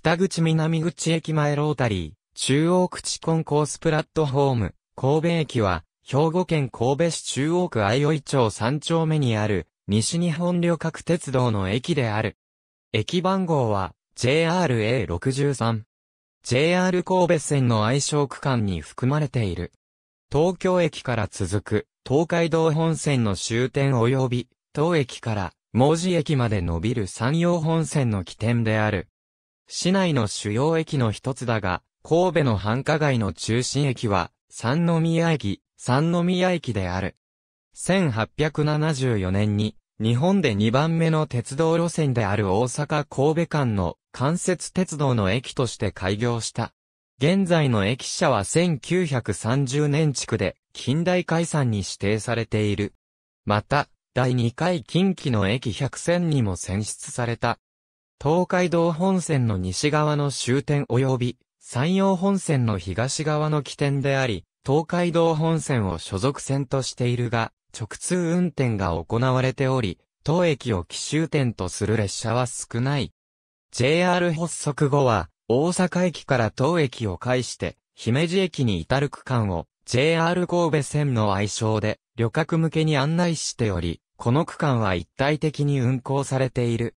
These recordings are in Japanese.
北口南口駅前ロータリー、中央口コンコースプラットホーム、神戸駅は、兵庫県神戸市中央区相生町3丁目にある、西日本旅客鉄道の駅である。駅番号は、JRA63。JR 神戸線の愛称区間に含まれている。東京駅から続く、東海道本線の終点及び、当駅から、文寺駅まで伸びる山陽本線の起点である。市内の主要駅の一つだが、神戸の繁華街の中心駅は、三宮駅、三宮駅である。1874年に、日本で2番目の鉄道路線である大阪神戸間の関節鉄道の駅として開業した。現在の駅舎は1930年地区で近代解散に指定されている。また、第2回近畿の駅100選にも選出された東海道本線の西側の終点及び、山陽本線の東側の起点であり、東海道本線を所属線としているが、直通運転が行われており、当駅を奇襲点とする列車は少ない。JR 発足後は、大阪駅から当駅を介して、姫路駅に至る区間を JR 神戸線の愛称で旅客向けに案内しており、この区間は一体的に運行されている。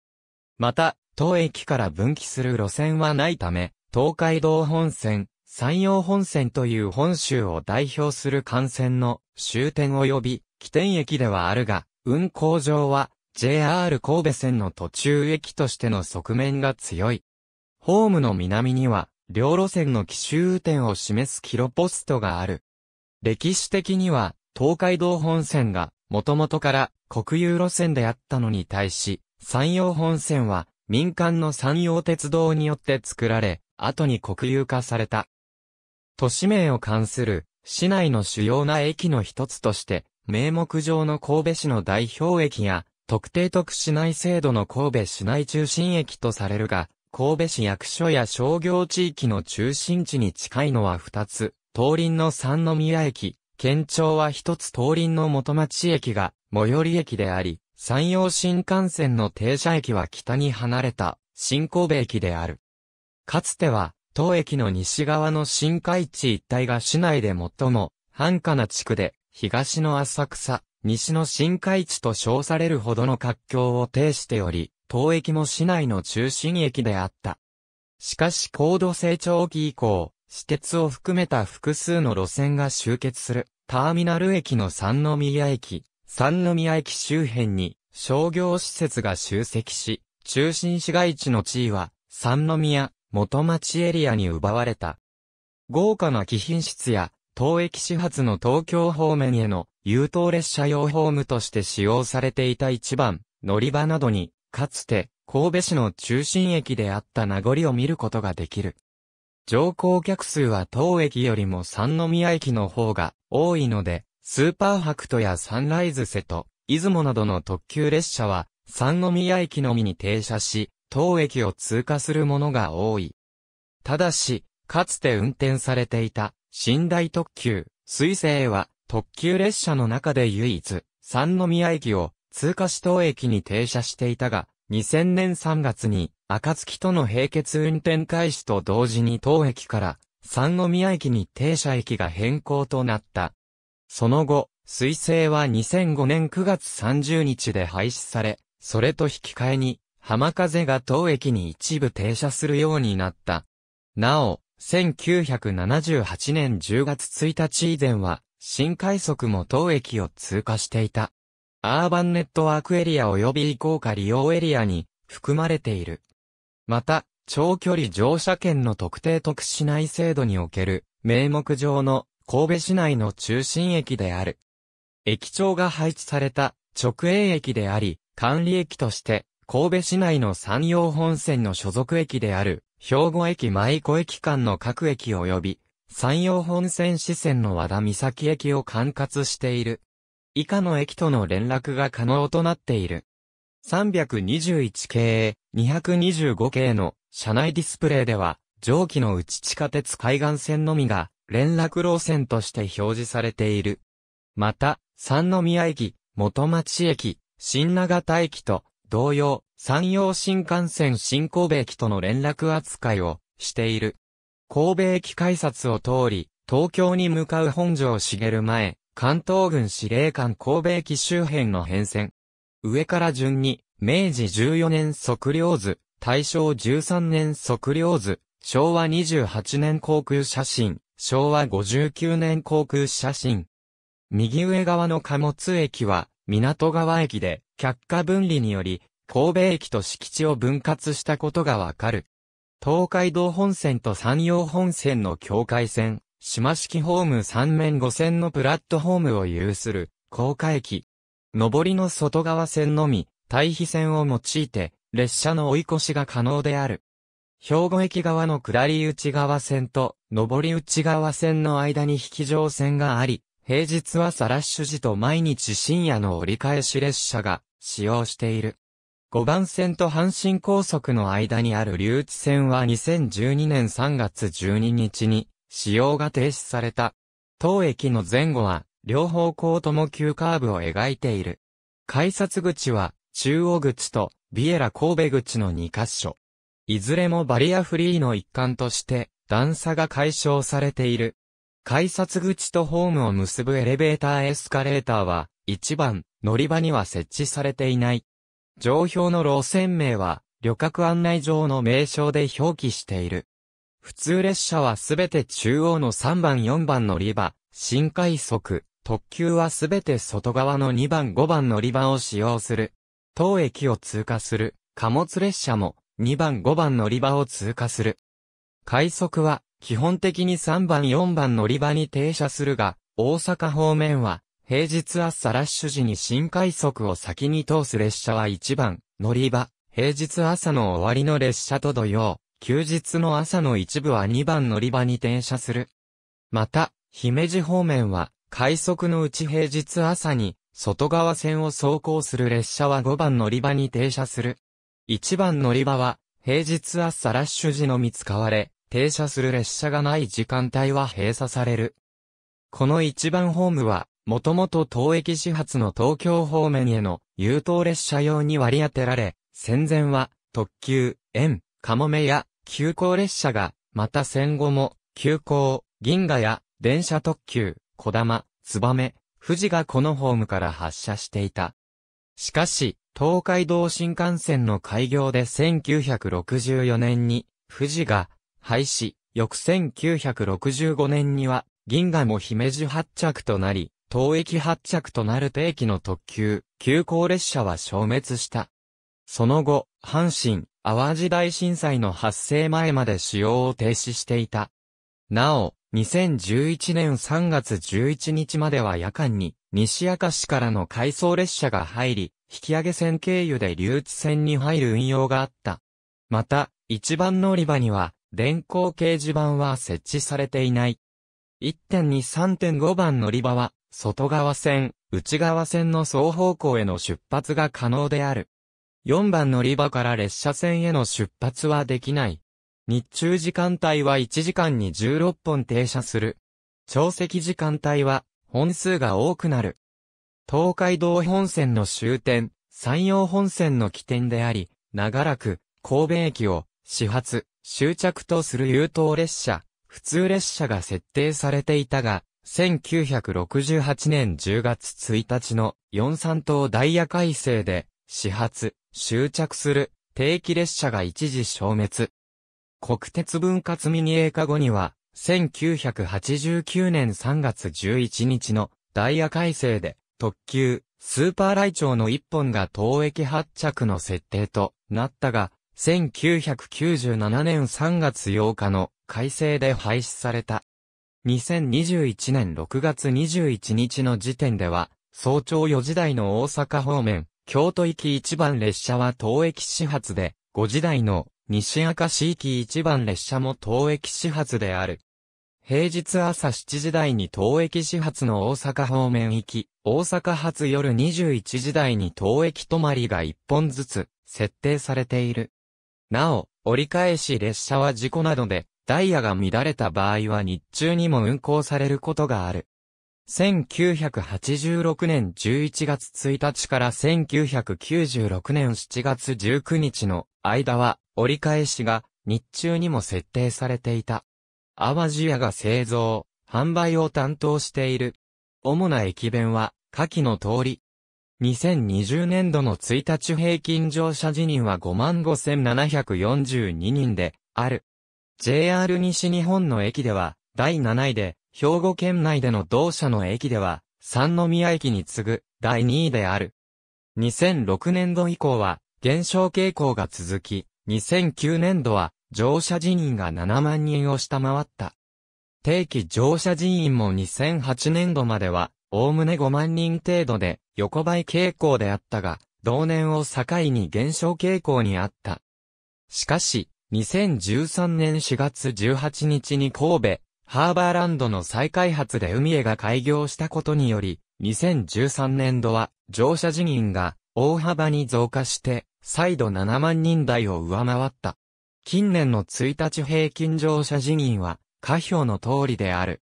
また、当駅から分岐する路線はないため、東海道本線、山陽本線という本州を代表する幹線の終点及び起点駅ではあるが、運行上は JR 神戸線の途中駅としての側面が強い。ホームの南には、両路線の奇襲点を示すキロポストがある。歴史的には、東海道本線が、もともとから国有路線であったのに対し、山陽本線は、民間の山陽鉄道によって作られ、後に国有化された。都市名を関する市内の主要な駅の一つとして、名目上の神戸市の代表駅や、特定特市内制度の神戸市内中心駅とされるが、神戸市役所や商業地域の中心地に近いのは2つ、東林の三宮駅、県庁は1つ東林の元町駅が最寄り駅であり、山陽新幹線の停車駅は北に離れた新神戸駅である。かつては、当駅の西側の新海地一帯が市内で最も繁華な地区で、東の浅草、西の新海地と称されるほどの活況を呈しており、当駅も市内の中心駅であった。しかし高度成長期以降、私鉄を含めた複数の路線が集結する、ターミナル駅の三宮駅、三宮駅周辺に商業施設が集積し、中心市街地の地位は三宮、元町エリアに奪われた。豪華な貴賓室や、当駅始発の東京方面への優等列車用ホームとして使用されていた一番、乗り場などに、かつて、神戸市の中心駅であった名残を見ることができる。乗降客数は当駅よりも三宮駅の方が多いので、スーパーハクトやサンライズ瀬戸、出雲などの特急列車は、三宮駅のみに停車し、当駅を通過するものが多い。ただし、かつて運転されていた、寝台特急、水星は、特急列車の中で唯一、三宮駅を通過し当駅に停車していたが、2000年3月に、暁との並結運転開始と同時に当駅から、三宮駅に停車駅が変更となった。その後、彗星は2005年9月30日で廃止され、それと引き換えに、浜風が当駅に一部停車するようになった。なお、1978年10月1日以前は、新快速も当駅を通過していた。アーバンネットワークエリア及び移行下利用エリアに含まれている。また、長距離乗車券の特定特殊内制度における名目上の神戸市内の中心駅である。駅長が配置された直営駅であり、管理駅として、神戸市内の山陽本線の所属駅である、兵庫駅舞子駅間の各駅及び、山陽本線支線の和田岬駅を管轄している。以下の駅との連絡が可能となっている。321系、225系の車内ディスプレイでは、上記の内地下鉄海岸線のみが連絡路線として表示されている。また、三宮駅、元町駅、新長田駅と、同様、山陽新幹線新神戸駅との連絡扱いをしている。神戸駅改札を通り、東京に向かう本庄茂前、関東軍司令官神戸駅周辺の変遷。上から順に、明治14年測量図、大正13年測量図、昭和28年航空写真、昭和59年航空写真。右上側の貨物駅は、港川駅で、客下分離により、神戸駅と敷地を分割したことがわかる。東海道本線と山陽本線の境界線、島式ホーム3面5線のプラットホームを有する、高架駅。上りの外側線のみ、対比線を用いて、列車の追い越しが可能である。兵庫駅側の下り内側線と上り内側線の間に引き乗線があり、平日はサラッシュ時と毎日深夜の折り返し列車が使用している。5番線と阪神高速の間にある留置線は2012年3月12日に使用が停止された。当駅の前後は両方向とも急カーブを描いている。改札口は中央口とビエラ神戸口の2カ所。いずれもバリアフリーの一環として、段差が解消されている。改札口とホームを結ぶエレベーターエスカレーターは、1番、乗り場には設置されていない。上表の路線名は、旅客案内上の名称で表記している。普通列車はすべて中央の3番4番乗り場、新快速、特急はすべて外側の2番5番乗り場を使用する。当駅を通過する貨物列車も2番5番乗り場を通過する。快速は、基本的に3番4番乗り場に停車するが、大阪方面は、平日朝ラッシュ時に新快速を先に通す列車は1番、乗り場、平日朝の終わりの列車と土曜、休日の朝の一部は2番乗り場に停車する。また、姫路方面は、快速のうち平日朝に、外側線を走行する列車は5番乗り場に停車する。一番乗り場は、平日朝ラッシュ時のみ使われ、停車する列車がない時間帯は閉鎖される。この一番ホームは、もともと当駅始発の東京方面への優等列車用に割り当てられ、戦前は特急、円、かもめや急行列車が、また戦後も急行、銀河や電車特急、こだま、つばめ、富士がこのホームから発車していた。しかし、東海道新幹線の開業で1964年に、富士が廃止、翌1965年には、銀河も姫路発着となり、東駅発着となる定期の特急、急行列車は消滅した。その後、阪神、淡路大震災の発生前まで使用を停止していた。なお、2011年3月11日までは夜間に、西明石からの回送列車が入り、引き上げ線経由で留置線に入る運用があった。また、一番乗り場には、電光掲示板は設置されていない。1.23.5番乗り場は、外側線、内側線の双方向への出発が可能である。4番乗り場から列車線への出発はできない。日中時間帯は1時間に16本停車する。潮汐時間帯は本数が多くなる。東海道本線の終点、山陽本線の起点であり、長らく神戸駅を始発、終着とする優等列車、普通列車が設定されていたが、1968年10月1日の43島ダイヤ改正で、始発、終着する定期列車が一時消滅。国鉄割・ミニエ英カ後には、1989年3月11日のダイヤ改正で、特急、スーパーライチョウの一本が当駅発着の設定となったが、1997年3月8日の改正で廃止された。2021年6月21日の時点では、早朝4時台の大阪方面、京都行き一番列車は当駅始発で、5時台の西赤市域一番列車も当駅始発である。平日朝7時台に当駅始発の大阪方面行き、大阪発夜21時台に当駅止まりが1本ずつ設定されている。なお、折り返し列車は事故などでダイヤが乱れた場合は日中にも運行されることがある。1986年11月1日から1996年7月19日の間は折り返しが日中にも設定されていた。淡路屋が製造、販売を担当している。主な駅弁は、下記の通り。2020年度の1日平均乗車時人は55,742人で、ある。JR 西日本の駅では、第7位で、兵庫県内での同社の駅では、三宮駅に次ぐ、第2位である。2006年度以降は、減少傾向が続き、2009年度は乗車人員が7万人を下回った。定期乗車人員も2008年度までは、おおむね5万人程度で横ばい傾向であったが、同年を境に減少傾向にあった。しかし、2013年4月18日に神戸、ハーバーランドの再開発で海へが開業したことにより、2013年度は乗車人員が大幅に増加して、再度7万人台を上回った。近年の1日平均乗車人員は、下表の通りである。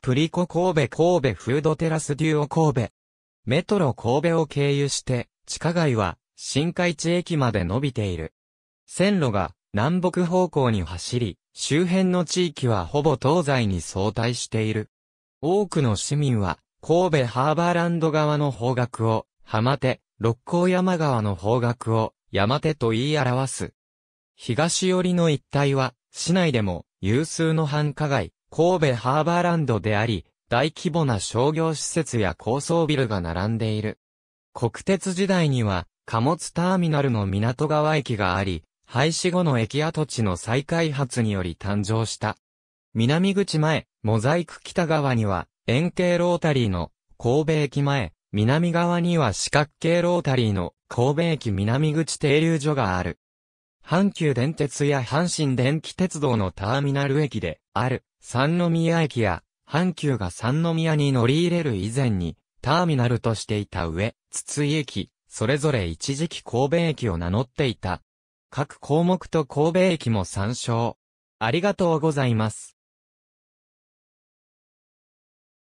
プリコ神戸神戸フードテラスデュオ神戸。メトロ神戸を経由して、地下街は、新海地駅まで伸びている。線路が、南北方向に走り、周辺の地域はほぼ東西に相対している。多くの市民は、神戸ハーバーランド側の方角を、浜手、六甲山川の方角を、山手と言い表す。東寄りの一帯は、市内でも有数の繁華街、神戸ハーバーランドであり、大規模な商業施設や高層ビルが並んでいる。国鉄時代には、貨物ターミナルの港川駅があり、廃止後の駅跡地の再開発により誕生した。南口前、モザイク北側には、円形ロータリーの神戸駅前、南側には四角形ロータリーの神戸駅南口停留所がある。阪急電鉄や阪神電気鉄道のターミナル駅である三宮駅や阪急が三宮に乗り入れる以前にターミナルとしていた上、筒井駅、それぞれ一時期神戸駅を名乗っていた。各項目と神戸駅も参照。ありがとうございます。